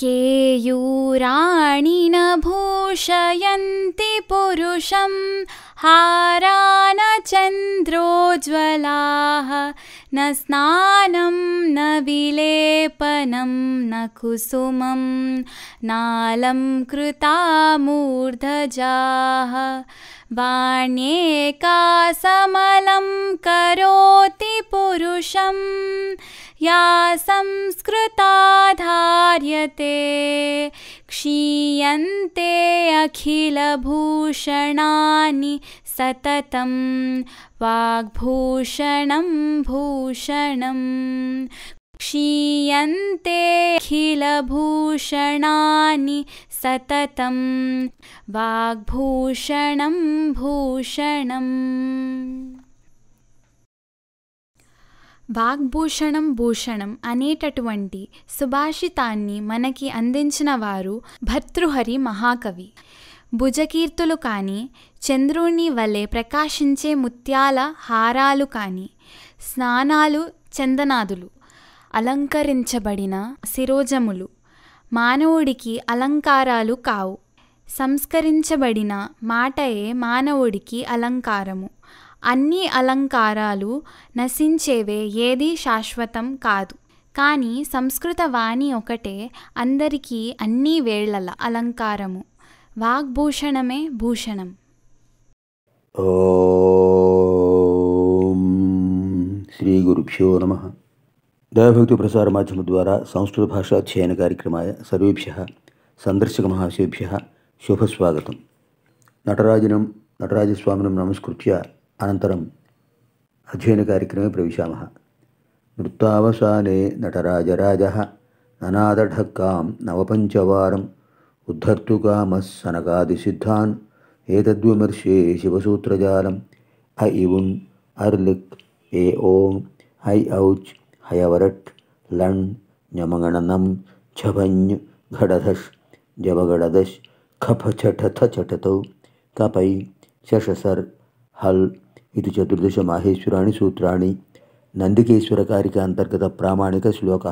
केयूराणि न भूषयन्ति पुरुषं हारा न चन्द्रोज्वलाः न स्नानं न विलेपनं न कुसुमं नालं कृता मूर्धजाः वाण्ये समलं करोति पुरुषम् या संस्कृताधार्यते क्षीयन्ते अखिलभूषणानि सततं वाग्भूषणं भूषणं क्षीयन्ते अखिलभूषणानि सततं वाग्भूषणं भूषणम् వాగ్భూషణం భూషణం అనేటటువంటి సుభాషితాన్ని మనకి అందించిన వారు భర్తృహరి మహాకవి భుజకీర్తులు కానీ చంద్రుణ్ణి వలె ప్రకాశించే ముత్యాల హారాలు కానీ స్నానాలు చందనాదులు అలంకరించబడిన శిరోజములు మానవుడికి అలంకారాలు కావు సంస్కరించబడిన మాటయే మానవుడికి అలంకారము అన్ని అలంకారాలు నశించేవే ఏదీ శాశ్వతం కాదు కానీ సంస్కృత వాణి ఒకటే అందరికీ అన్ని వేళ్ల అలంకారము వాగ్భూషణమే భూషణం ఓ శ్రీ గురుభ్యో నమ దయాభక్తి ప్రసార మాధ్యమం ద్వారా సంస్కృత భాషాధ్యయన కార్యక్రమాయ సర్వేభ్య సందర్శక మహాశేభ్య శుభస్వాగతం నటరాజనం నటరాజస్వామినం నమస్కృత్య అనంతరం అధ్యయనకార్యక్రమే ప్రవిశామ నృత్తావసానే నటరాజరాజ ననాదఢక్కాం నవపంచవారం ఉద్ధర్తుకామస్ సనకాదిసిద్ధాన్ ఏతద్విమర్శే శివసూత్రజాలం ఐ ఇవున్ అర్లిక్ ఏ ఓం హై ఔచ్ హయవరట్ లణ్ ఞమగణనం ఛభంజ్ ఘడధష్ జవగడదష్ ఖఫ ఛఠథ ఛఠతౌ కపై శశసర్ హల్ ఇది చతుర్దశ మాహేశ్వరాణి సూత్రాణి నందికేశ్వర కారిక అంతర్గత ప్రామాణిక శ్లోక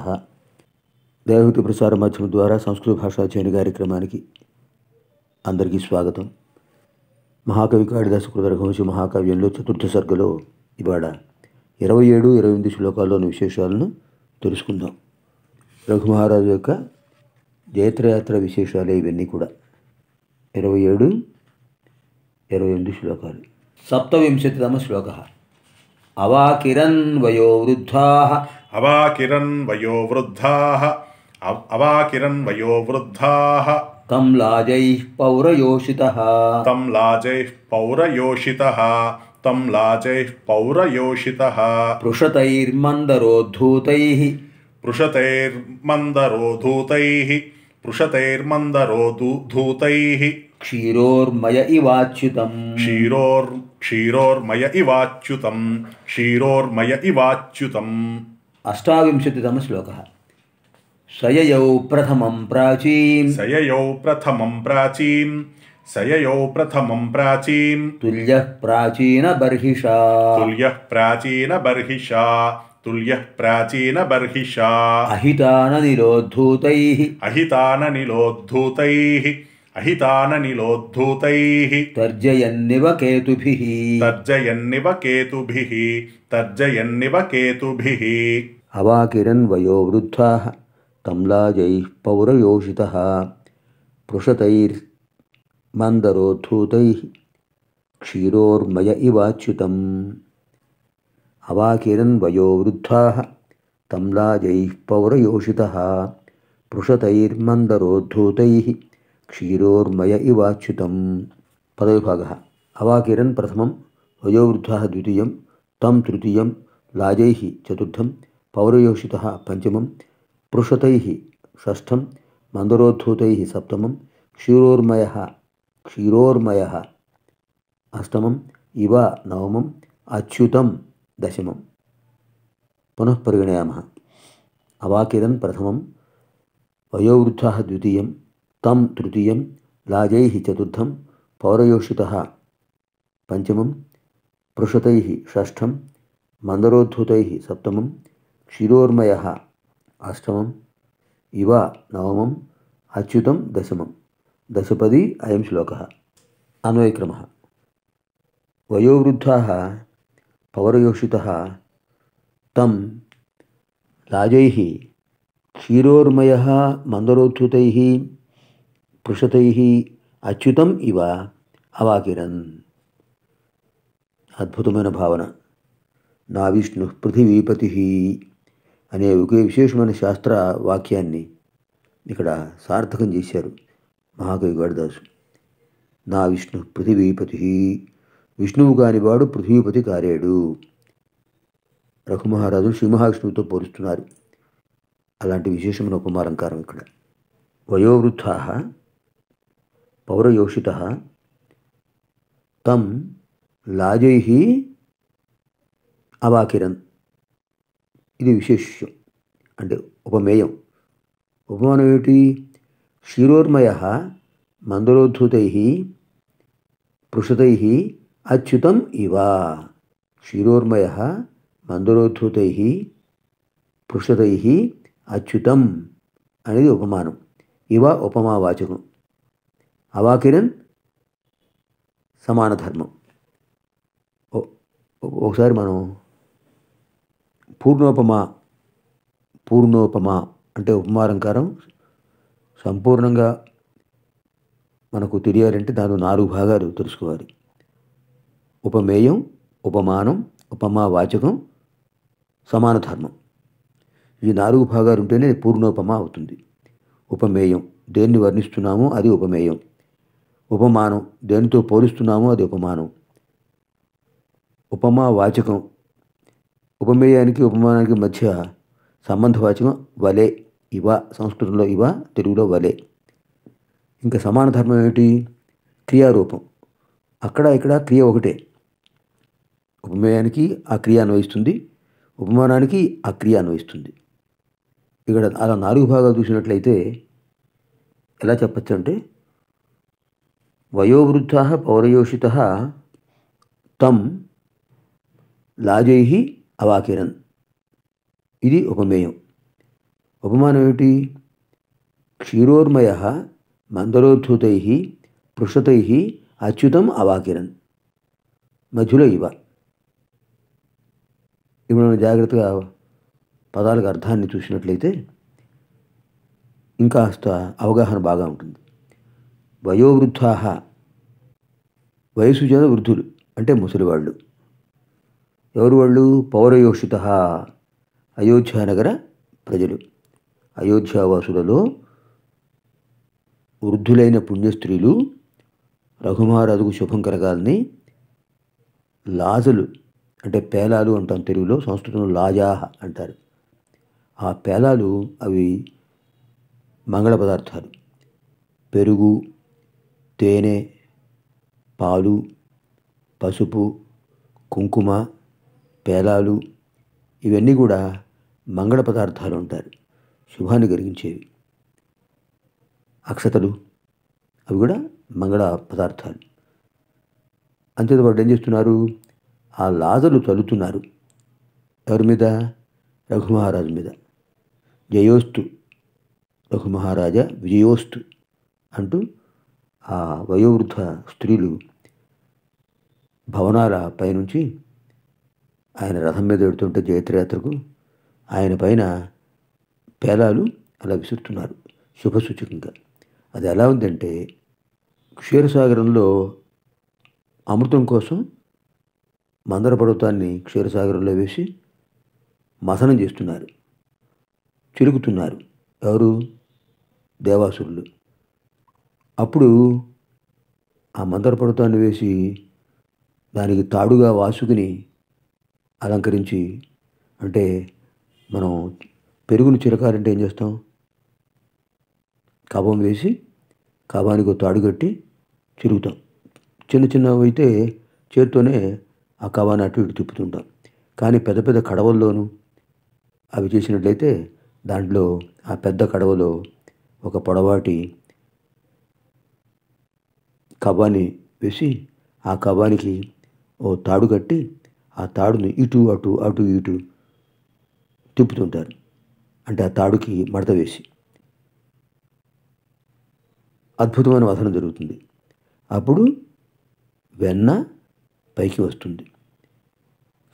దేవతి ప్రసార మాధ్యమం ద్వారా సంస్కృత భాషా చేయని కార్యక్రమానికి అందరికీ స్వాగతం మహాకవి కాళిదాస కృత రఘువంశ మహాకావ్యంలో చతుర్థ సర్గలో ఇవాడ ఇరవై ఏడు ఇరవై ఎనిమిది శ్లోకాల్లోని విశేషాలను తెలుసుకుందాం రఘుమహారాజు యొక్క జైత్రయాత్ర విశేషాలే ఇవన్నీ కూడా ఇరవై ఏడు ఇరవై ఎనిమిది శ్లోకాలు सप्तविंशतितमश्लोकः अवाकिरन् वयो वृद्धाः अवाकिरन् वयो वृद्धाः अवाकिरन् वयो वृद्धाः तं लाजैः पौरयोषितः तं लाजैः पौरयोषितः तं लाजैः पौरयोषितः पृषतैर्मन्दरोद्धूतैः पृषतैर्मन्दरोधूतैः धूतैः क्षीरोर्मय इवाच्युतम् क्षीरोर् क्षीरोर्मय इवाच्युतम् क्षीरोर्मय इवाच्युतम् अष्टाविंशतितमश्लोकः सययौ प्रथमं प्राचीं सययौ प्रथमं प्राचीं सययौ प्रथमं प्राचीं तुल्यः प्राचीनबर्हिषा तुल्यः प्राचीनबर्हिषा तुल्यः प्राचीनबर्हिषा अहिताननिलोद्धूतैः अहिताननिलोद्धूतैः अहिताननिलोद्धूतैः तर्जयन्निव केतुभिः तर्जयन्निव केतुभिः तर्जयन्निव केतुभिः अवाकिरन् वयोवृद्धाः तम्लाजैः पौरयोषितः पृषतैर्मन्दरोद्धूतैः क्षीरोर्मय इवाच्युतम् अवाकिरन् वयोवृद्धाः तम्लाजैः पौरयोषितः पृषतैर्मन्दरोद्धूतैः క్షీరోర్మయ ఇవాచ్యుతం పదవిభాగ అవాకిరన్ ప్రథమం వయోవృద్ధ ద్వితీయం తం తృతీయం లాజై చతుర్థం పౌరయోషిత పంచమం పృషతై షష్ఠం మందరోద్ధూతై సప్తమం క్షీరోర్మయ క్షీరోర్మయ అష్టమం ఇవ నవమం అచ్యుతం దశమం పునఃపరిగణయామ అవాకిరన్ ప్రథమం వయోవృద్ధ ద్వితీయం तम तृतीय लाज चतुर्थ पौरयोषि पंचम पृषत षम मंदरोधुत सप्तम क्षीरोमय अष्टम इव नवम अच्युत दशम दशपदी अय श्लोक अन्वयक्रम वयोवृद्धा पौरयोषि तम लाजैः क्षीरोमय मन्दरोद्धतैः పృషతై అచ్యుతం ఇవ అవాకిరన్ అద్భుతమైన భావన నా విష్ణు పృథివీపతి అనే ఒకే విశేషమైన శాస్త్ర వాక్యాన్ని ఇక్కడ సార్థకం చేశారు మహాకవి గాడిదాసు నా విష్ణు పృథివీపతి విష్ణువు కానివాడు పృథ్వీపతి కారేడు రఘుమహారాజు శ్రీమహావిష్ణువుతో పోలుస్తున్నారు అలాంటి విశేషమైన ఉపమాలంకారం ఇక్కడ వయోవృద్ధా పౌరయోషిత తం లాజై అవాకిరన్ ఇది విశేష్యం అంటే ఉపమేయం ఉపమానం ఏమిటి శిరోర్మయ మందరోద్ధృతై పృషతై అచ్యుతం ఇవ శిరోర్మయ మందరోద్ధృతై పృషతై అచ్యుతం అనేది ఉపమానం ఇవ ఉపమావాచకం అవాకిరన్ సమాన ధర్మం ఒకసారి మనం పూర్ణోపమ పూర్ణోపమ అంటే ఉపమారంకారం సంపూర్ణంగా మనకు తెలియాలంటే దాని నాలుగు భాగాలు తెలుసుకోవాలి ఉపమేయం ఉపమానం ఉపమా వాచకం సమాన ధర్మం ఈ నాలుగు భాగాలు ఉంటేనే పూర్ణోపమ అవుతుంది ఉపమేయం దేన్ని వర్ణిస్తున్నామో అది ఉపమేయం ఉపమానం దేనితో పోలుస్తున్నామో అది ఉపమానం ఉపమా వాచకం ఉపమేయానికి ఉపమానానికి మధ్య సంబంధవాచకం వలే ఇవ సంస్కృతంలో ఇవ తెలుగులో వలే ఇంకా సమాన ధర్మం ఏమిటి క్రియారూపం అక్కడ ఇక్కడ క్రియ ఒకటే ఉపమేయానికి ఆ క్రియ అన్వయిస్తుంది ఉపమానానికి ఆ క్రియ అన్వయిస్తుంది ఇక్కడ అలా నాలుగు భాగాలు చూసినట్లయితే ఎలా చెప్పచ్చు అంటే వయోవృద్ధ పౌరయోషిత తం లాజై అవాకిరన్ ఇది ఉపమేయం ఉపమానం ఏమిటి క్షీరోర్మయ మందరోద్ధృతై పృషతై అచ్యుతం అవాకిరన్ మధుల ఇవ ఇప్పుడు మనం జాగ్రత్తగా పదాలకు అర్థాన్ని చూసినట్లయితే ఇంకాస్త అవగాహన బాగా ఉంటుంది వయోవృద్ధాహ వయసు చేత వృద్ధులు అంటే ముసలివాళ్ళు ఎవరు వాళ్ళు పౌరయోషిత అయోధ్యానగర ప్రజలు అయోధ్యావాసులలో వృద్ధులైన పుణ్యస్త్రీలు రఘుమహారాజుకు శుభం కలగాలని లాజలు అంటే పేలాలు అంటాం తెలుగులో సంస్కృతం లాజాహ అంటారు ఆ పేలాలు అవి మంగళ పదార్థాలు పెరుగు తేనె పాలు పసుపు కుంకుమ పేలాలు ఇవన్నీ కూడా మంగళ పదార్థాలు ఉంటారు శుభాన్ని కలిగించేవి అక్షతలు అవి కూడా మంగళ పదార్థాలు అంతే ఏం చేస్తున్నారు ఆ లాజలు తలుతున్నారు ఎవరి మీద రఘుమహారాజు మీద జయోస్తు రఘుమహారాజా విజయోస్తు అంటూ ఆ వయోవృద్ధ స్త్రీలు భవనాల పైనుంచి ఆయన రథం మీద ఎడుతుంటే జయత్రయాత్రకు ఆయన పైన పేలాలు అలా విసురుతున్నారు శుభసూచకంగా అది ఎలా ఉందంటే క్షీరసాగరంలో అమృతం కోసం మందర పర్వతాన్ని క్షీరసాగరంలో వేసి మసనం చేస్తున్నారు చిరుకుతున్నారు ఎవరు దేవాసురులు అప్పుడు ఆ మందర పర్వతాన్ని వేసి దానికి తాడుగా వాసుకుని అలంకరించి అంటే మనం పెరుగును చిరకాలంటే ఏం చేస్తాం కబం వేసి కబానికి తాడు కట్టి చిరుగుతాం చిన్న చిన్నవి అయితే చేతితోనే ఆ కబాన్ని అటు ఇటు తిప్పుతుంటాం కానీ పెద్ద పెద్ద కడవల్లోనూ అవి చేసినట్లయితే దాంట్లో ఆ పెద్ద కడవలో ఒక పొడవాటి కబాని వేసి ఆ కబానికి ఓ తాడు కట్టి ఆ తాడుని ఇటు అటు అటు ఇటు తిప్పుతుంటారు అంటే ఆ తాడుకి మడత వేసి అద్భుతమైన వసనం జరుగుతుంది అప్పుడు వెన్న పైకి వస్తుంది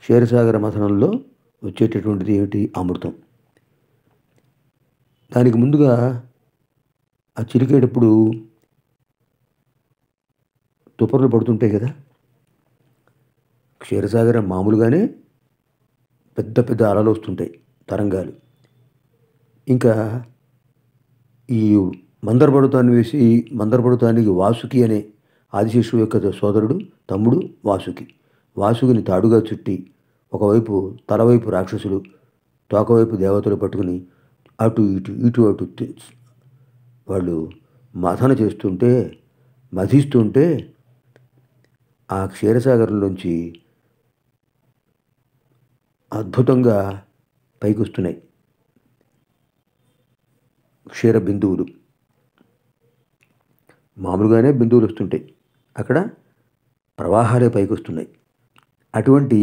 క్షీరసాగర మసనంలో వచ్చేటటువంటిది ఏమిటి అమృతం దానికి ముందుగా ఆ చిరికేటప్పుడు తుపర్లు పడుతుంటాయి కదా క్షీరసాగర మామూలుగానే పెద్ద పెద్ద అలలు వస్తుంటాయి తరంగాలు ఇంకా ఈ మందరపడుతాన్ని వేసి మందరపడుతానికి వాసుకి అనే ఆదిశేషు యొక్క సోదరుడు తమ్ముడు వాసుకి వాసుకిని తాడుగా చుట్టి ఒకవైపు తలవైపు రాక్షసులు తోకవైపు దేవతలు పట్టుకుని అటు ఇటు ఇటు అటు వాళ్ళు మథన చేస్తుంటే మధిస్తుంటే ఆ క్షీరసాగర్లోంచి అద్భుతంగా పైకొస్తున్నాయి క్షీర బిందువులు మామూలుగానే బిందువులు వస్తుంటాయి అక్కడ ప్రవాహాలే పైకొస్తున్నాయి అటువంటి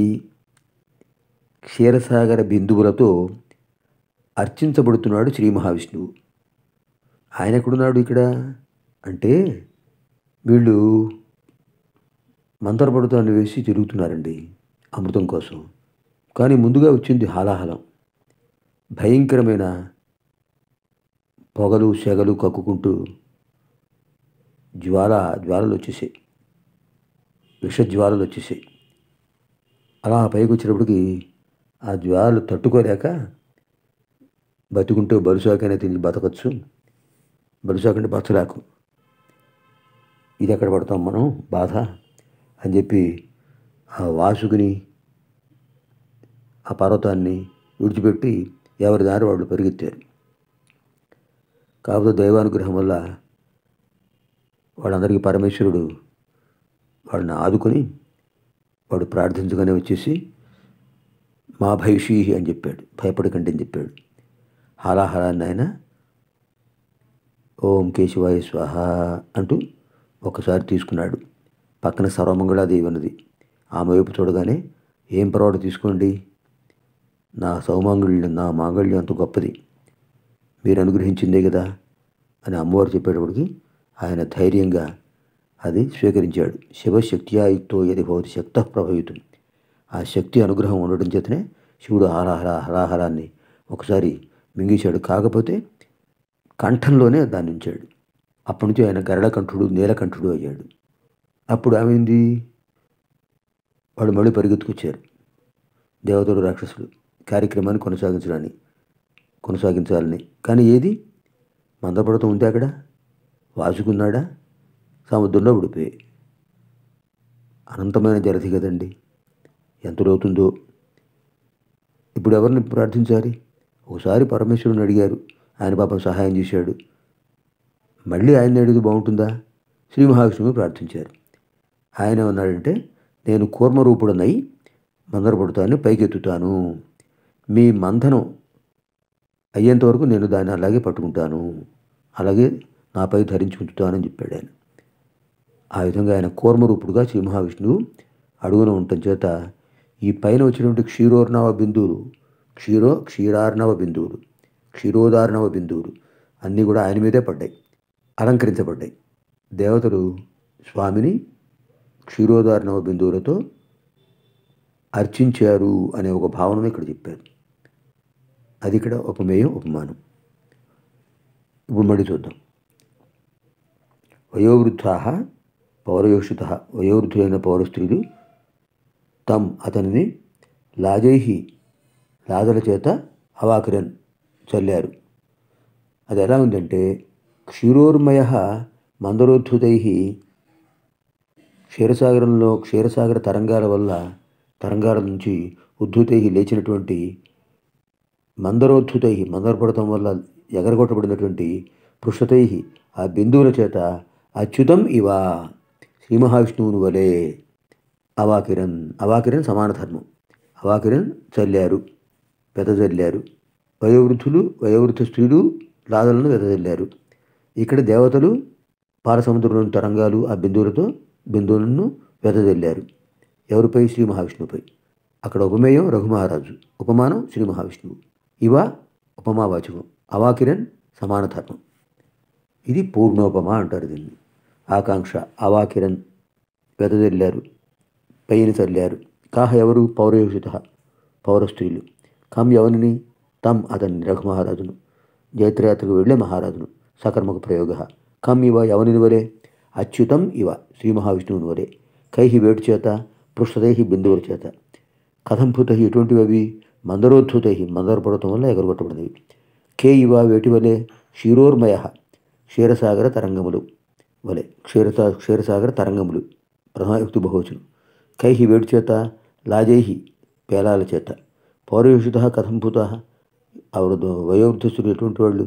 క్షీరసాగర బిందువులతో అర్చించబడుతున్నాడు శ్రీ మహావిష్ణువు ఆయన ఎక్కడున్నాడు ఇక్కడ అంటే వీళ్ళు మంతరపడతాన్ని వేసి తిరుగుతున్నారండి అమృతం కోసం కానీ ముందుగా వచ్చింది హాలాహలం భయంకరమైన పొగలు సెగలు కక్కుకుంటూ జ్వాల జ్వాలలు వచ్చేసాయి విషజ్వాలలు వచ్చేసాయి అలా పైకి వచ్చినప్పటికి ఆ జ్వాలలు తట్టుకోలేక బతుకుంటూ బరుసాకైనా తిని బతకచ్చు బరుసాకంటే బతలేకు ఇది ఎక్కడ పడతాం మనం బాధ అని చెప్పి ఆ వాసుకుని ఆ పర్వతాన్ని విడిచిపెట్టి ఎవరి దారి వాళ్ళు పెరిగెత్తారు కాకపోతే దైవానుగ్రహం వల్ల వాళ్ళందరికీ పరమేశ్వరుడు వాడిని ఆదుకొని వాడు ప్రార్థించగానే వచ్చేసి మా భైషీహి అని చెప్పాడు భయపడకండి అని చెప్పాడు హలాహలాన్ని ఆయన ఓం కేశవాయ స్వాహ అంటూ ఒకసారి తీసుకున్నాడు పక్కన సర్వమంగళాదేవి ఉన్నది ఆమె వైపు చూడగానే ఏం పొరపాటు తీసుకోండి నా సౌమాంగళ్యం నా మాంగళ్యం అంత గొప్పది మీరు అనుగ్రహించిందే కదా అని అమ్మవారు చెప్పేటప్పటికి ఆయన ధైర్యంగా అది స్వీకరించాడు ఆయుక్తో యది భవతి శక్త ప్రభావితం ఆ శక్తి అనుగ్రహం ఉండడం చేతనే శివుడు హరాహర హరాహరాన్ని ఒకసారి మింగేశాడు కాకపోతే కంఠంలోనే దాన్ని ఉంచాడు అప్పటి నుంచి ఆయన గరళకంఠుడు నీలకంఠుడు అయ్యాడు అప్పుడు ఏమైంది వాడు మళ్ళీ పరిగెత్తుకొచ్చారు దేవతలు రాక్షసులు కార్యక్రమాన్ని కొనసాగించడాన్ని కొనసాగించాలని కానీ ఏది మందపడుతూ ఉంది అక్కడ వాసుకున్నాడా సముద్రంలో ఉడిపోయి అనంతమైన జలసి కదండి ఎంత లోతుందో ఇప్పుడు ఎవరిని ప్రార్థించాలి ఒకసారి పరమేశ్వరుని అడిగారు ఆయన పాపం సహాయం చేశాడు మళ్ళీ ఆయన అడిగి బాగుంటుందా శ్రీ మహావిష్ణువు ప్రార్థించారు ఆయన ఏమన్నాడంటే నేను కూర్మరూపుడనై మందరపడుతాను పైకెత్తుతాను మీ మంధనం అయ్యేంత వరకు నేను దాన్ని అలాగే పట్టుకుంటాను అలాగే నాపై ధరించి ఉంచుతానని చెప్పాడు ఆయన ఆ విధంగా ఆయన కూర్మరూపుడుగా శ్రీ మహావిష్ణువు అడుగున ఉండటం చేత ఈ పైన వచ్చినటువంటి క్షీరోర్ణవ బిందువులు క్షీరో క్షీరార్ణవ బిందువులు క్షీరోదార్ణవ బిందువులు అన్నీ కూడా ఆయన మీదే పడ్డాయి అలంకరించబడ్డాయి దేవతలు స్వామిని నవ బిందువులతో అర్చించారు అనే ఒక భావన ఇక్కడ చెప్పారు అది ఇక్కడ ఉపమేయం ఉపమానం ఇప్పుడు మళ్ళీ చూద్దాం వయోవృద్ధా పౌరయోషిత వయోవృద్ధులైన పౌర స్త్రీలు తమ్ అతనిని లాజైహి లాజల చేత అవాకిరన్ చల్లారు అది ఎలా ఉందంటే క్షీరోర్మయ మందరోద్ధుతై క్షీరసాగరంలో క్షీరసాగర తరంగాల వల్ల తరంగాల నుంచి ఉద్ధృతై లేచినటువంటి మందరోద్ధుతై మందరపడటం వల్ల ఎగరగొట్టబడినటువంటి పృషతై ఆ బిందువుల చేత అచ్యుతం ఇవా శ్రీ మహావిష్ణువుని వలె అవాకిరన్ అవాకిరన్ సమాన ధర్మం అవాకిరన్ చల్లారు వెదజల్లారు వయోవృద్ధులు వయోవృద్ధ స్త్రీలు లాదలను వెదజల్లారు ఇక్కడ దేవతలు పారసముద్రంలోని తరంగాలు ఆ బిందువులతో బిందువులను వెదజల్లారు ఎవరిపై శ్రీ మహావిష్ణువుపై అక్కడ ఉపమేయం రఘుమహారాజు ఉపమానం శ్రీ మహావిష్ణువు ఇవ ఉపమావాచకం అవాకిరణ్ సమానధర్మం ఇది పూర్ణోపమా అంటారు దీన్ని ఆకాంక్ష అవాకిరణ్ వెదజల్లారు పైన చల్లారు కాహ ఎవరు పౌరయోషిత పౌరస్త్రీలు కం ఎవరిని తమ్ అతన్ని రఘుమహారాజును జైత్రయాత్రకు వెళ్ళే మహారాజును సకర్మక ప్రయోగ కమ్ ఇవ ఎవరిని వలే అచ్యుతం ఇవ శ్రీ మహావిష్ణువుని వరే కైహి వేటు చేత పృష్ఠదై బిందువుల చేత కథంభూత ఎటువంటివి మందరోద్ధృతై మందర పర్వతం వల్ల ఎగరగొట్టబడినవి కే ఇవ వేటి వలె క్షీరోర్మయ క్షీరసాగర తరంగములు వలె క్షీరసా క్షీరసాగర తరంగములు ప్రధానయుక్తి బహువచనం కైహి వేటు చేత లాజై పేలాల చేత పౌరయోషిత కథంభూత వయోవృద్ధస్తులు ఎటువంటి వాళ్ళు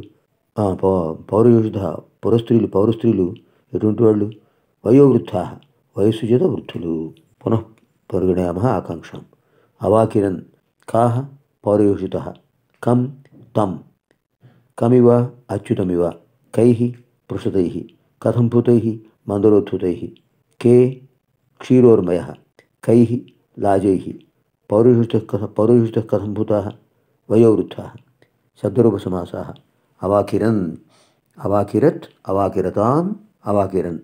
పౌరయోషిత పౌరస్త్రీలు పౌరస్త్రీలు ఎటువంటి వాళ్ళు వయోవృద్ధా వయస్సు చేత వృద్ధులు పునః పరిగణయామ ఆకాంక్షాం అవాకిరన్ కాహ పౌరయోషిత కం తం కమివ అచ్యుతమివ కై పృషతై కథం భూతై మందరోద్ధుతై కే క్షీరోర్మయ కై లాజై పౌరుషిత కథ పౌరుషిత కథం భూత వయోవృద్ధా शब्दरूप समास अवाकिरन अवाकिरत अवाकिरताम అవాకిరన్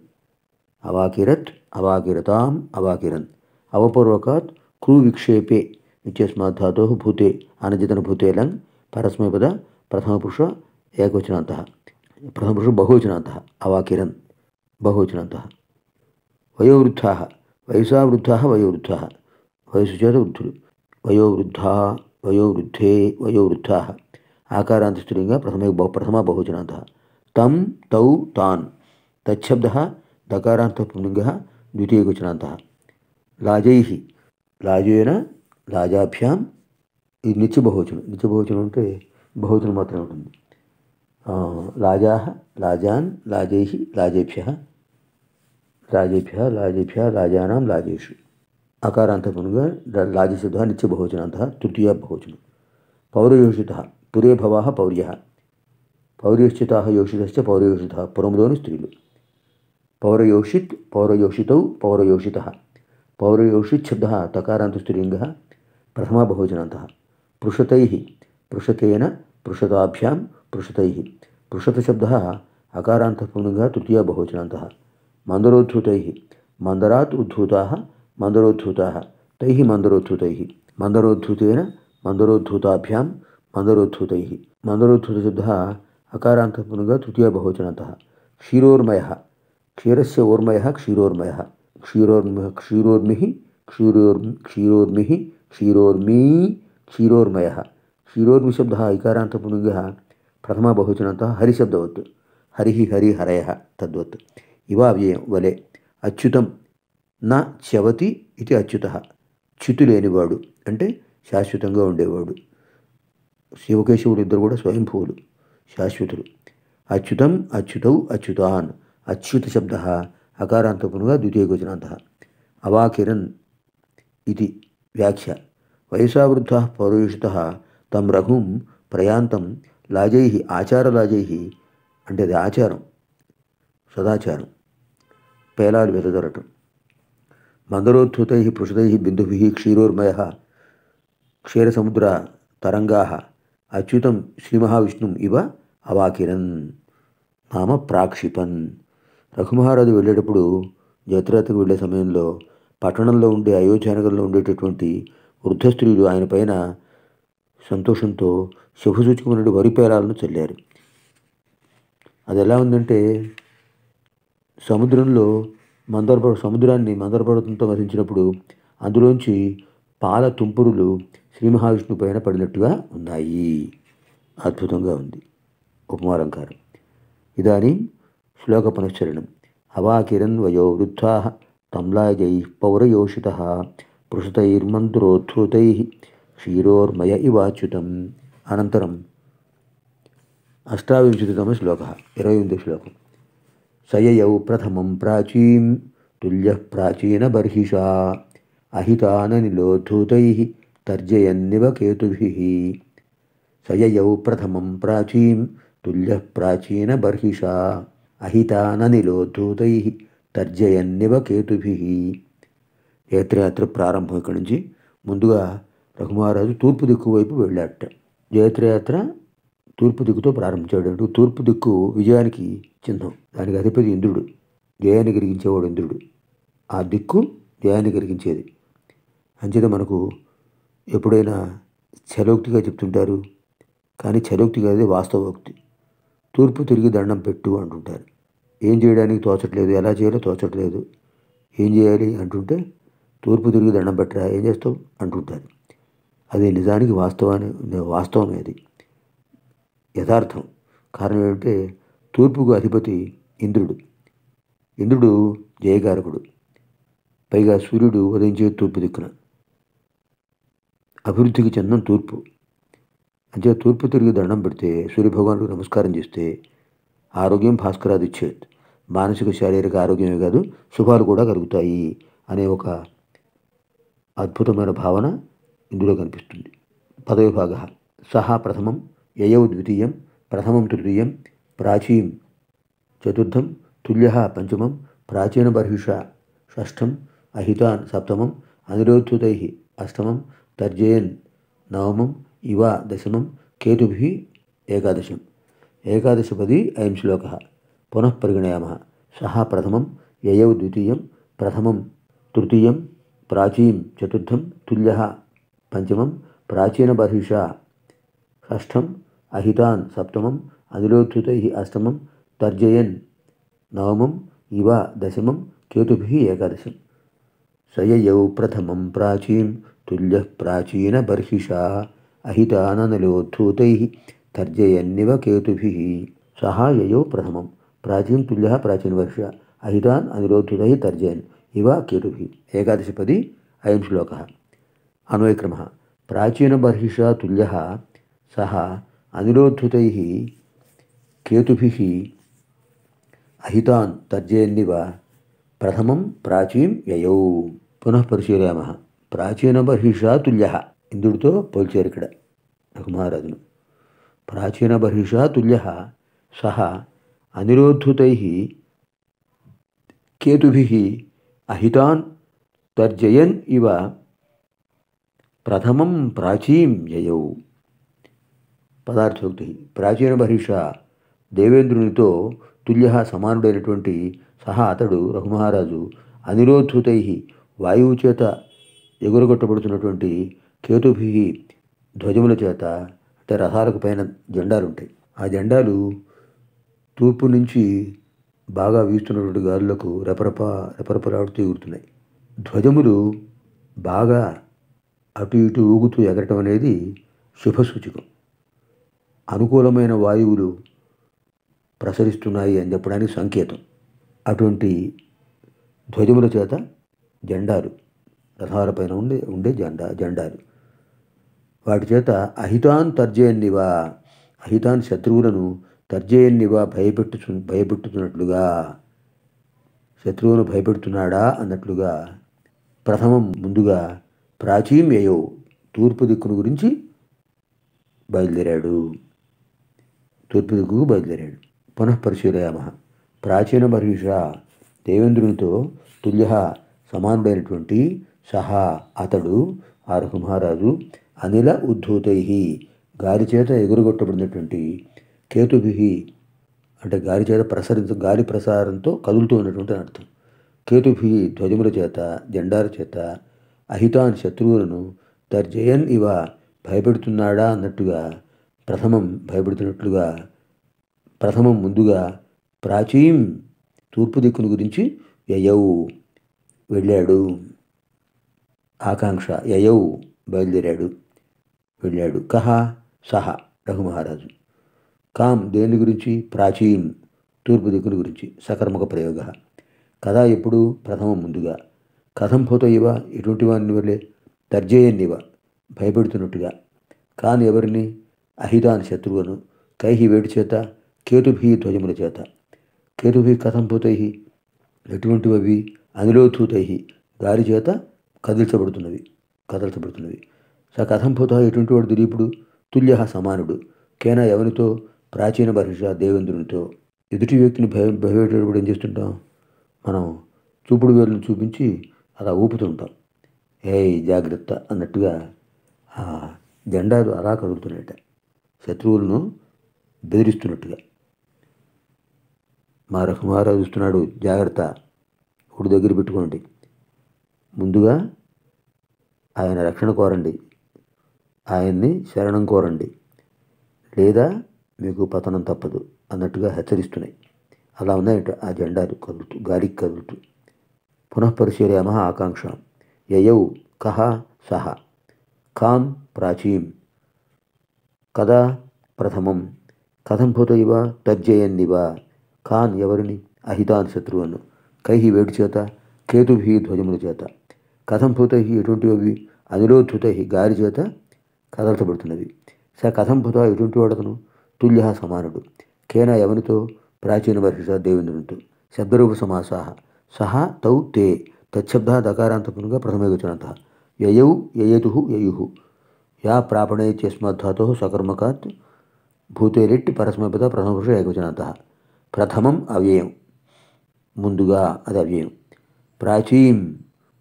అవాకిరత్ అవాకిరతాం అవాకిరన్ అవపూర్వకాత్ క్రూ విక్షేపే ఇత్యస్మాద్ధాతో భూతే అనజితన భూతే లంగ్ పరస్మైపద ప్రథమపురుష ఏకవచనాంత ప్రథమపురుష బహువచనాంత అవాకిరన్ బహువచనాంత వయోవృద్ధా వయసా వృద్ధా వయోవృద్ధా వయసు చేత వృద్ధులు వయోవృద్ధా వయోవృద్ధే వయోవృద్ధా ఆకారాంత స్త్రీలింగ ప్రథమ ప్రథమ బహువచనాంత తం తౌ తాన్ तब्द द्वितीय द्वितीयचनांत लाज लाजेन लाजाभ्या निचुबहवचन निचुबहवचन बहुवचन मतमे लाजा लाजा लाजेह लाजेभ्य लाजेभ्य लाजेभ्य लाजा लाजेशु अकारांतपुंग लाजशब्द निचुबहवचनांत तृतीय बहुवचन पौरयोषिता पुरे भवा पौर्य पौरयोषिता योषित पौरयोषिता पुरमोनी स्त्रीलू पौरयोषि पौरयोषित पौरयोषित् पौरयोषितौ पौरयोषितः पौरयोषिच्छब्दः तकारान्तस्तुलिङ्गः प्रथमबहुवचनान्तः पृषतैः पृषतेन पृषताभ्यां पृषतैः पृषतशब्दः अकारान्तपुलिङ्गः तृतीयबहुवचनान्तः मन्दरोद्धूतैः मन्दरात् उद्धूताः मन्दरोद्धूताः तैः मन्दरोद्धूतैः मन्दरोद्धूतेन मन्दरोद्धूताभ्यां मन्दरोद्धूतैः मन्दरोद्धूतशब्दः तृतीय तृतीयबहुवचनान्तः क्षीरोर्मयः క్షీరస్య ఓర్మయ క్షీరోర్మయ క్షీరోర్మి క్షీరోర్మి క్షీరోర్ క్షీరోర్మి క్షీరోర్మీ క్షీరోర్మయ క్షీరోర్మి శబ్ద ఇకారాంత ప్రథమ బహుచనంత హరిశబ్దవత్ హరి హరి హరయ తద్వత్ ఇవావ్యయం వలె అచ్యుతం నా చవతి ఇది అచ్యుత చ్యుతి లేనివాడు అంటే శాశ్వతంగా ఉండేవాడు శివకేశవులు ఇద్దరు కూడా స్వయంభూవులు శాశ్వతులు అచ్యుతం అచ్యుతౌ అచ్యుతాన్ అచ్యుత శబ్ద అకారాంతపునుగా ద్వితీయ గోచనాంత అవాకిరన్ ఇది వ్యాఖ్య వయసావృద్ధ పౌరుషిత తం రఘుం ప్రయాంతం లాజై ఆచారలాజై అంటే అది ఆచారం సదాచారం పేలాలు వెదజరటం మందరోద్ధృతై పృషుదై బిందుభి క్షీరోర్మయ క్షీరసముద్ర తరంగా అచ్యుతం శ్రీమహావిష్ణుం ఇవ అవాకిరన్ నామ ప్రాక్షిపన్ రఘుమహారాజు వెళ్ళేటప్పుడు జాతరాత్రికి వెళ్ళే సమయంలో పట్టణంలో ఉండే అయోధ్యానగర్లో ఉండేటటువంటి వృద్ధ స్త్రీలు ఆయన పైన సంతోషంతో శుభసూచకమైన వరి పేరాలను చల్లారు అది ఎలా ఉందంటే సముద్రంలో మందరప సముద్రాన్ని మందర పర్వతంతో అందులోంచి పాల తుంపురులు శ్రీ మహావిష్ణు పైన పడినట్టుగా ఉన్నాయి అద్భుతంగా ఉంది ఉపమాలంకారం ఇదానీ శ్లోకపునశ్చరణం అవాకిరన్ వయో వృద్ధా తమ్లాయై పౌరయోషిత పృషుతైర్మంత్రోద్ధృతై క్షీరోర్మయ ఇవాచ్యుతం అనంతరం అష్టావింశతితమ శ్లోక ఇరవై ఎనిమిది శ్లోకం సయయౌ ప్రథమం ప్రాచీం తుల్య ప్రాచీన బర్హిషా అహితాననిలోధూతై తర్జయన్నివ కేతుభి సయయౌ ప్రథమం ప్రాచీం తుల్య ప్రాచీన బర్హిషా అహితాననిలో దూతై తర్జయన్నివ కేతుభి జయత్రయాత్ర ప్రారంభం ఇక్కడి నుంచి ముందుగా రఘుమహారాజు తూర్పు దిక్కు వైపు వెళ్ళాట జయత్రయాత్ర తూర్పు దిక్కుతో ప్రారంభించాడు తూర్పు దిక్కు విజయానికి చిహ్నం దానికి అధిపతి ఇంద్రుడు జయాన్ని కలిగించేవాడు ఇంద్రుడు ఆ దిక్కు జయాన్ని కలిగించేది అంచేత మనకు ఎప్పుడైనా చలోక్తిగా చెప్తుంటారు కానీ చలోక్తి కాదు వాస్తవోక్తి తూర్పు తిరిగి దండం పెట్టు అంటుంటారు ఏం చేయడానికి తోచట్లేదు ఎలా చేయాలో తోచట్లేదు ఏం చేయాలి అంటుంటే తూర్పు తిరిగి దండం పెట్టరా ఏం చేస్తాం అంటుంటారు అది నిజానికి వాస్తవాన్ని వాస్తవమే అది యథార్థం కారణం ఏంటంటే తూర్పుకు అధిపతి ఇంద్రుడు ఇంద్రుడు జయకారకుడు పైగా సూర్యుడు ఉదయించే తూర్పు దిక్కున అభివృద్ధికి చెందిన తూర్పు అంటే తూర్పు తిరిగి దండం పెడితే సూర్యభగవానుడికి నమస్కారం చేస్తే ఆరోగ్యం భాస్కర్ చేత్ మానసిక శారీరక ఆరోగ్యమే కాదు శుభాలు కూడా కలుగుతాయి అనే ఒక అద్భుతమైన భావన ఇందులో కనిపిస్తుంది పదవి భాగ సహా ప్రథమం యయౌ ద్వితీయం ప్రథమం తృతీయం ప్రాచీం చతుర్థం తుల్య పంచమం ప్రాచీన బర్హిష షష్ఠం అహితాన్ సప్తమం అనిరోధుతై అష్టమం తర్జయన్ నవమం इव दशम केतु एकादशम् एकादशपदी अयम श्लोक पुनः सह प्रथम यय द्वितीय प्रथम तृतीय प्राची चतुर्थ चतुर्थं पंचम प्राचीन बहिषा षष्ठम् अहिता सप्तम अनिरोद्धतैः अष्टम तर्जयन नवम इव दशमं एकादश सय स प्रथम प्रथमं प्राचीं प्राचीन प्राचीनबर्हिषा अहिताननलोत्थूतैः तर्जयन्निव केतुभिः प्रथम प्राचीन तुल्य प्राचीन वर्ष प्राचीनवर्ष अहितान् तर्जयन इव केतुभिः एकादशपदी अयं श्लोकः प्राचीन बर्षा तुल्य सह अनिरोधुतैः केतुभिः अहितान् तर्जयन्निव प्रथम प्राचीं ययौ पुनः प्राचीन बर्षा तुल्य ఇంద్రుడితో పోల్చారు ఇక్కడ నాకు మహారాజును ప్రాచీన బహిష తుల్య సహా అనిరోద్ధుతై కేతుభి అహితాన్ తర్జయన్ ఇవ ప్రథమం ప్రాచీం యయౌ పదార్థోక్తి ప్రాచీన బహిష దేవేంద్రునితో తుల్య సమానుడైనటువంటి సహా అతడు రఘుమహారాజు అనిరోధుతై వాయువు చేత ఎగురగొట్టబడుతున్నటువంటి కేతుభి ధ్వజముల చేత అంటే రథాలకు పైన జెండాలు ఉంటాయి ఆ జెండాలు తూర్పు నుంచి బాగా వీస్తున్నటువంటి గాలులకు రెపరప రెపరెపలాడుతూ ఎగురుతున్నాయి ధ్వజములు బాగా అటు ఇటు ఊగుతూ ఎగరటం అనేది శుభసూచకం అనుకూలమైన వాయువులు ప్రసరిస్తున్నాయి అని చెప్పడానికి సంకేతం అటువంటి ధ్వజముల చేత జెండాలు పైన ఉండే ఉండే జెండా జెండాలు వాటి చేత అహితాన్ తర్జయన్నివా అహితాన్ శత్రువులను తర్జయన్నివా భయపెట్టు భయపెట్టుతున్నట్లుగా శత్రువును భయపెడుతున్నాడా అన్నట్లుగా ప్రథమం ముందుగా ప్రాచీమ్యయో తూర్పు దిక్కును గురించి బయలుదేరాడు తూర్పు దిక్కుకు బయలుదేరాడు పునఃపరిశీలయామ ప్రాచీన మహర్ష దేవేంద్రునితో తుల్య సమానుడైనటువంటి సహా అతడు ఆ రఘుమహారాజు అనిల ఉద్ధూతై గాలి చేత ఎగురగొట్టబడినటువంటి కేతుభి అంటే గాలి చేత ప్రసరించ గాలి ప్రసారంతో కదులుతూ ఉన్నటువంటి అర్థం కేతుభి ధ్వజముల చేత జెండాల చేత అహితాన్ శత్రువులను తర్జయన్ ఇవ భయపెడుతున్నాడా అన్నట్టుగా ప్రథమం భయపెడుతున్నట్లుగా ప్రథమం ముందుగా ప్రాచీం తూర్పు దిక్కును గురించి వ్యయవు వెళ్ళాడు ఆకాంక్ష యయౌ బయలుదేరాడు వెళ్ళాడు కహ సహ రఘుమహారాజు కాం దేని గురించి ప్రాచీన్ తూర్పు దిక్కుల గురించి సకర్మక ప్రయోగ కథ ఎప్పుడు ప్రథమం ముందుగా కథం పోతయివ ఎటువంటి వారిని వల్లే తర్జేయన్నివ భయపెడుతున్నట్టుగా కాని ఎవరిని అహితాన్ శత్రువును కైహి వేడి చేత కేతుభీ ధ్వజముల చేత కేతుభీ కథం పోతై ఎటువంటివి అనిలోతూతై దారి చేత కదిల్చబడుతున్నవి కదల్చబడుతున్నవి స కథంభూత ఎటువంటి వాడు దిలీపుడు తుల్య సమానుడు కేనా ఎవరితో ప్రాచీన భరిష దేవేంద్రునితో ఎదుటి వ్యక్తిని భయ భయపెట్టేటప్పుడు ఏం చేస్తుంటాం మనం చూపుడు వేలను చూపించి అలా ఊపుతుంటాం ఏ జాగ్రత్త అన్నట్టుగా ఆ జెండాలు అలా కదులుతున్నట్ట శత్రువులను బెదిరిస్తున్నట్టుగా మా రకమారా చూస్తున్నాడు జాగ్రత్త ఒకటి దగ్గర పెట్టుకోండి ముందుగా ఆయన రక్షణ కోరండి ఆయన్ని శరణం కోరండి లేదా మీకు పతనం తప్పదు అన్నట్టుగా హెచ్చరిస్తున్నాయి అలా ఉన్నాయి ఆ జెండాలు కదులుతూ గాలికి కదులుతూ పునఃపరిశీలయామ ఆకాంక్ష యయౌ కహ సహ కాం ప్రాచీం కదా ప్రథమం కథం భూత ఇవ తజ్జయన్నివ ఖాన్ ఎవరిని అహితాన్ శత్రువును కైహి వేడి చేత కేతుభి ధ్వజముల చేత కథం భూతహి ఎటువంటివి అనిరోధుతహి గారి చేత కదల్చబడుతున్నవి స కథం భూత ఎటువంటి వాడతను తుల్య సమానుడు కేన ఎవనితో ప్రాచీన వర్షిస దేవేంద్రునితో శబ్దరూప సమాసాహ సహా తౌ తే తచ్చబ్ద దకారాంతపునుగా ప్రథమేగచనంత యయౌ యయతు యయు యా ప్రాపణే చేస్మద్ధాతో సకర్మకాత్ భూతేరెట్టి పరస్మైపద ప్రథమపురుష ఏకవచనంత ప్రథమం అవ్యయం ముందుగా అది అవ్యయం ప్రాచీం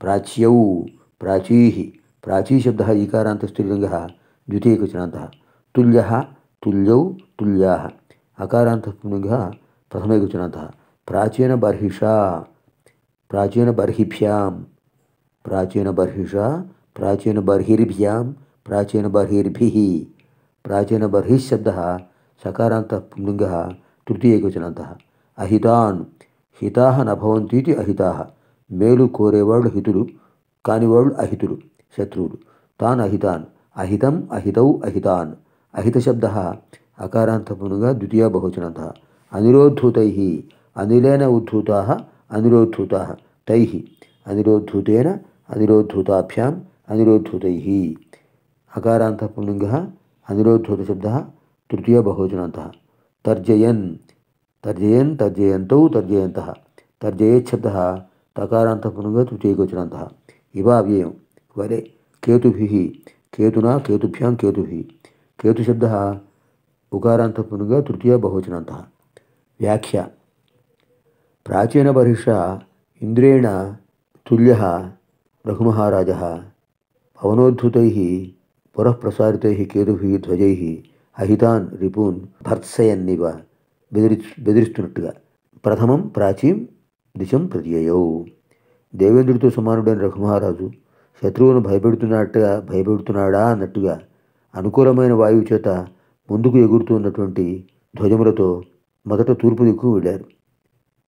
प्राच्यौ प्राची प्राची शब्दः ईकारान्तस्त्रीलिङ्गः द्वितीयकचनान्तः तुल्यः तुल्यौ तुल्याः अकारान्तः पुल्लिङ्गः प्रथमैकचनान्तः बर्षा प्राचीन प्राचीनबर्हिषा प्राचीन बर्भि प्राचीन बर्शब्द पुल्लिङ्गः तृतीयैकवचनान्तः अहितान् हिताः न भवन्तीति अहिताः మేలు కోరేవాడు హితుడు కానివాడు అహితుడు శత్రువుడు తాన్ అహితాన్ అహితం అహితౌ అహితాన్ అహిత శబ్ద అకారాంతమునుగా ద్వితీయ బహుచనంత అనిరోద్ధూతై అనిలేన ఉద్ధూతా అనిరోద్ధూత తై అనిరోద్ధూతేన అనిరోద్ధూతాభ్యాం అనిరోద్ధూతై అకారాంతపులింగ అనిరోద్ధూత శబ్ద తృతీయ బహువచనంత తర్జయన్ తర్జయన్ తర్జయంతౌ తర్జయంత తర్జయేచ్ఛబ్ద తకారాంతపునుగా చేయకొచ్చినంత ఇవా అవ్యయం వరే కేతుభి కేతునా కేతుభ్యాం కేతు కేతుశబ్ద ఉకారాంతపునుగా తృతీయ బహువచనంత వ్యాఖ్య ప్రాచీన బహిష ఇంద్రేణ తుల్య రఘుమహారాజ పవనోద్ధుతై పురఃప్రసారితై కేతు ధ్వజై అహితాన్ రిపూన్ భర్త్సయన్నివ బెదిరి బెదిరిస్తున్నట్టుగా ప్రథమం ప్రాచీం దిశం ప్రత్యయవు దేవేంద్రుడితో సమానుడైన రఘుమహారాజు శత్రువును భయపెడుతున్నట్టుగా భయపెడుతున్నాడా అన్నట్టుగా అనుకూలమైన వాయువు చేత ముందుకు ఎగురుతున్నటువంటి ధ్వజములతో మొదట తూర్పు దిక్కు వెళ్ళారు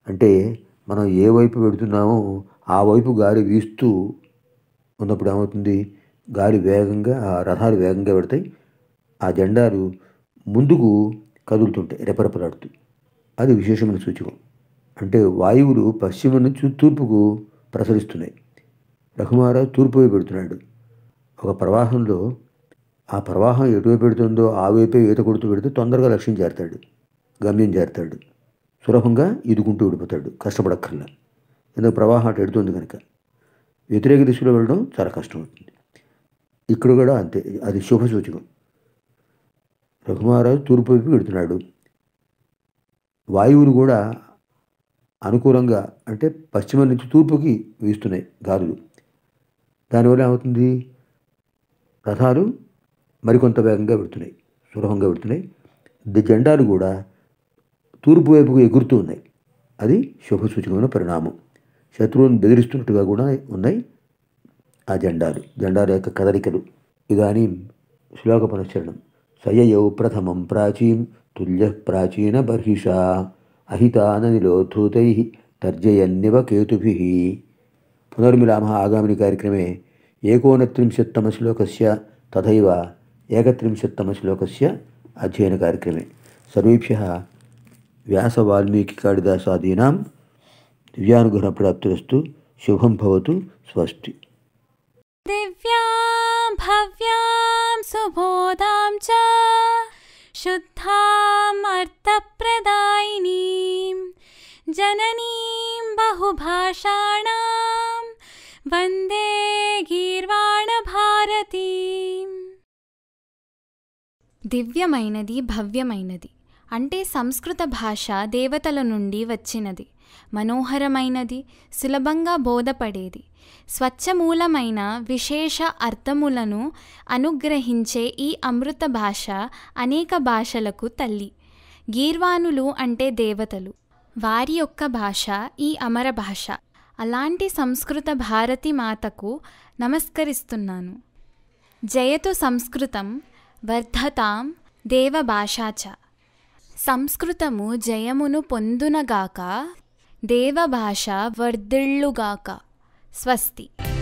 అంటే మనం ఏ వైపు పెడుతున్నామో ఆ వైపు గాలి వీస్తూ ఉన్నప్పుడు ఏమవుతుంది గాలి వేగంగా ఆ రథాలు వేగంగా పెడతాయి ఆ జెండాలు ముందుకు కదులుతుంటాయి రెపరెపలాడుతూ అది విశేషమైన సూచకం అంటే వాయువులు పశ్చిమ నుంచి తూర్పుకు ప్రసరిస్తున్నాయి రఘుమారావు తూర్పు వైపు పెడుతున్నాడు ఒక ప్రవాహంలో ఆ ప్రవాహం ఎటువైపు పెడుతుందో ఆ వైపే ఈత కొడుతూ పెడితే తొందరగా లక్ష్యం చేరతాడు గమ్యం చేరతాడు సులభంగా ఈదుకుంటూ విడిపోతాడు కష్టపడక్కర్లా ఎందుకు ప్రవాహం అటు ఎడుతుంది కనుక వ్యతిరేక దిశలో వెళ్ళడం చాలా కష్టం అవుతుంది ఇక్కడ కూడా అంతే అది శుభ సూచకం రఘుమారాజు తూర్పు వైపు పెడుతున్నాడు వాయువులు కూడా అనుకూలంగా అంటే పశ్చిమం నుంచి తూర్పుకి వీస్తున్నాయి గాలులు దానివల్ల ఏమవుతుంది రథాలు మరికొంత వేగంగా పెడుతున్నాయి సులభంగా పెడుతున్నాయి జెండాలు కూడా తూర్పు వైపుకు ఎగురుతూ ఉన్నాయి అది శుభ సూచకమైన పరిణామం శత్రువును బెదిరిస్తున్నట్టుగా కూడా ఉన్నాయి ఆ జెండాలు జెండాల యొక్క కదలికలు ఇదాని శ్లోక పునశ్చరణం సయయౌ ప్రథమం ప్రాచీన్ తుల్య ప్రాచీన బహిషా तर्जयन्व अहिताननिलोत्थूतैः तर्जयन्निव केतुभिः पुनर्मिलामः आगामिनिकार्यक्रमे एकोनत्रिंशत्तमश्लोकस्य तथैव एकत्रिंशत्तमश्लोकस्य अध्ययनकार्यक्रमे सर्वेभ्यः व्यासवाल्मीकिकालिदासादीनां दिव्यानुग्रहप्राप्तिरस्तु शुभं भवतु स्वस्ति दिव्यां भव्यां सुबोधां च शुद्धाम् अर्थप्रदायिनी जननीं बहुभाषाणां वन्दे गीर्वाणभारतीम् దివ్యమైనది భవ్యమైనది అంటే సంస్కృత భాష దేవతల నుండి వచ్చినది మనోహరమైనది సులభంగా బోధపడేది స్వచ్ఛమూలమైన విశేష అర్థములను అనుగ్రహించే ఈ అమృత భాష అనేక భాషలకు తల్లి గీర్వాణులు అంటే దేవతలు వారి యొక్క భాష ఈ అమర భాష అలాంటి సంస్కృత భారతి మాతకు నమస్కరిస్తున్నాను జయతు సంస్కృతం వర్ధతాం దేవభాషాచ సంస్కృతము జయమును పొందునగాక దేవభాష వర్ధిళ్ళుగాక స్వస్తి